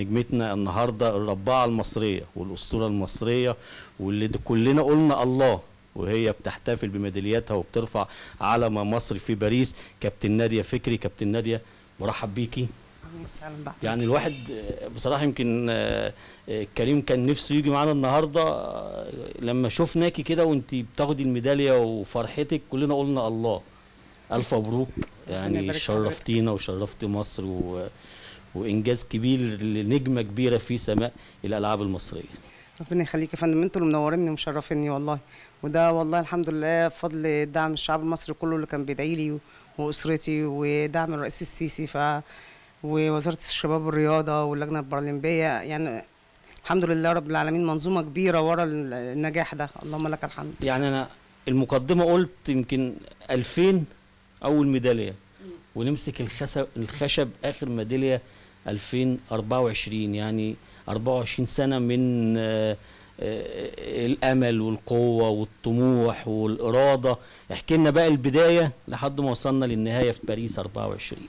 نجمتنا النهارده الرباعه المصريه والاسطوره المصريه واللي كلنا قلنا الله وهي بتحتفل بميدالياتها وبترفع علم مصر في باريس كابتن ناديه فكري كابتن ناديه مرحب بيكي يعني الواحد بصراحه يمكن آه، كريم كان نفسه يجي معانا النهارده آه، لما شفناكي كده وانت بتاخدي الميداليه وفرحتك كلنا قلنا الله الف مبروك يعني شرفتينا وشرفتي مصر و وانجاز كبير لنجمه كبيره في سماء الالعاب المصريه ربنا يخليك يا فندم انتوا اللي منوريني ومشرفيني والله وده والله الحمد لله بفضل دعم الشعب المصري كله اللي كان بيدعي لي واسرتي ودعم الرئيس السيسي ف ووزاره الشباب والرياضه واللجنه البارالمبيه يعني الحمد لله رب العالمين منظومه كبيره ورا النجاح ده اللهم لك الحمد يعني انا المقدمه قلت يمكن 2000 اول ميداليه ونمسك الخشب اخر ميداليه 2024 يعني 24 سنة من آه، آه، الامل والقوه والطموح والاراده احكي لنا بقى البدايه لحد ما وصلنا للنهايه في باريس 24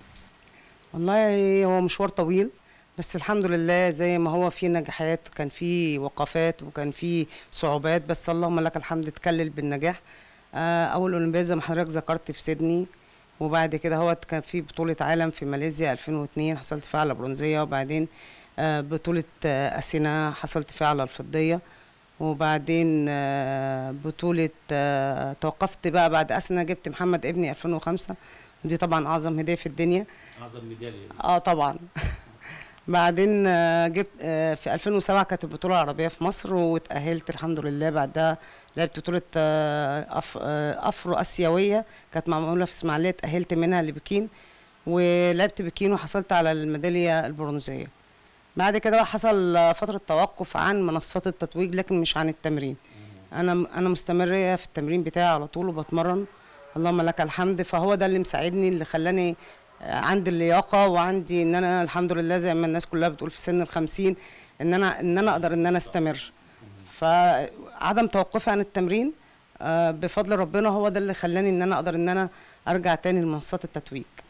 والله هو مشوار طويل بس الحمد لله زي ما هو في نجاحات كان في وقفات وكان في صعوبات بس اللهم لك الحمد تكلل بالنجاح آه، اول اولمبياد زي ما حضرتك ذكرت في سيدني وبعد كده هو كان في بطولة عالم في ماليزيا 2002 حصلت فيها على برونزية وبعدين آه، بطولة أسينا آه، حصلت فيها على الفضية وبعدين آه، بطولة توقفت بقى بعد أسينا جبت محمد ابني 2005 ودي طبعا أعظم هدية في الدنيا أعظم ميدالية اه طبعا بعدين آه، جبت آه، في 2007 كانت البطوله العربيه في مصر واتاهلت الحمد لله بعدها لعبت بطوله آه، افرو اسيويه كانت معموله في اسماعيليه اتاهلت منها لبكين ولعبت بكين وحصلت على الميداليه البرونزيه بعد كده بقى حصل فتره توقف عن منصات التتويج لكن مش عن التمرين انا انا مستمره في التمرين بتاعي على طول وبتمرن اللهم لك الحمد فهو ده اللي مساعدني اللي خلاني عندي اللياقه وعندي ان انا الحمد لله زي ما الناس كلها بتقول في سن الخمسين ان انا ان انا اقدر ان انا استمر فعدم توقفي عن التمرين آه، بفضل ربنا هو ده اللي خلاني ان انا اقدر ان انا ارجع تاني لمنصات التتويج